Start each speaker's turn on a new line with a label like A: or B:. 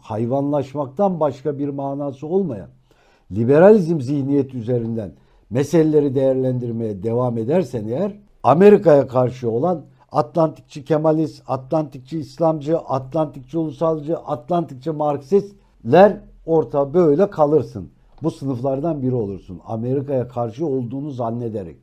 A: hayvanlaşmaktan başka bir manası olmayan liberalizm zihniyet üzerinden meseleleri değerlendirmeye devam edersen eğer Amerika'ya karşı olan Atlantikçi Kemalist, Atlantikçi İslamcı, Atlantikçi Ulusalcı, Atlantikçi Marksistler orta böyle kalırsın. Bu sınıflardan biri olursun. Amerika'ya karşı olduğunu zannederek.